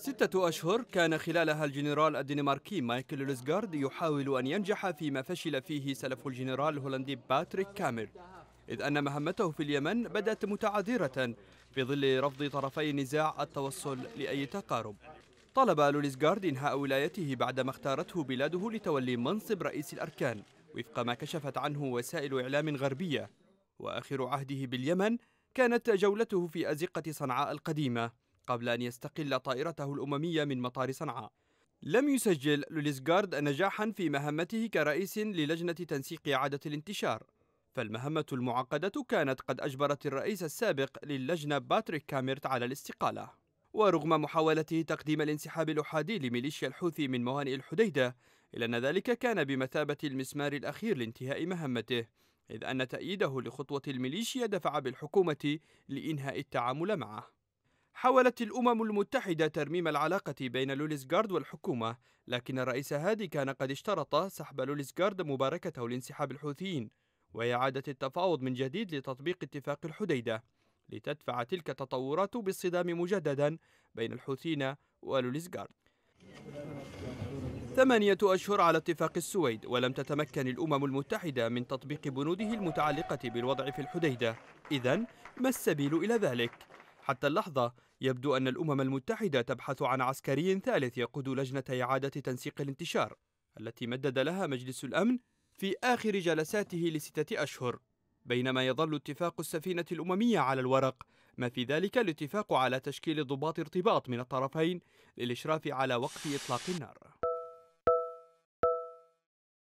ستة أشهر كان خلالها الجنرال الدنماركي مايكل لوزغارد يحاول أن ينجح فيما فشل فيه سلف الجنرال الهولندي باتريك كامل إذ أن مهمته في اليمن بدأت متعذرة في ظل رفض طرفي النزاع التوصل لأي تقارب طلب لوليزغارد إنهاء ولايته بعدما اختارته بلاده لتولي منصب رئيس الأركان وفق ما كشفت عنه وسائل إعلام غربية وآخر عهده باليمن كانت جولته في أزقة صنعاء القديمة قبل أن يستقل طائرته الأممية من مطار صنعاء لم يسجل لوليسغارد نجاحا في مهمته كرئيس للجنة تنسيق إعادة الانتشار فالمهمة المعقدة كانت قد أجبرت الرئيس السابق للجنة باتريك كاميرت على الاستقالة ورغم محاولته تقديم الانسحاب الأحادي لميليشيا الحوثي من موانئ الحديدة إلا أن ذلك كان بمثابة المسمار الأخير لانتهاء مهمته إذ أن تأييده لخطوة الميليشيا دفع بالحكومة لإنهاء التعامل معه حاولت الأمم المتحدة ترميم العلاقة بين لوليسغارد والحكومة لكن الرئيس هادي كان قد اشترط سحب لوليسغارد مباركته لانسحاب الحوثيين وإعادة التفاوض من جديد لتطبيق اتفاق الحديدة لتدفع تلك التطورات بالصدام مجددا بين الحوثيين ولوليسغارد ثمانية أشهر على اتفاق السويد ولم تتمكن الأمم المتحدة من تطبيق بنوده المتعلقة بالوضع في الحديدة إذا ما السبيل إلى ذلك؟ حتى اللحظة يبدو أن الأمم المتحدة تبحث عن عسكري ثالث يقود لجنة إعادة تنسيق الانتشار التي مدد لها مجلس الأمن في آخر جلساته لستة أشهر بينما يظل اتفاق السفينة الأممية على الورق ما في ذلك الاتفاق على تشكيل ضباط ارتباط من الطرفين للإشراف على وقف إطلاق النار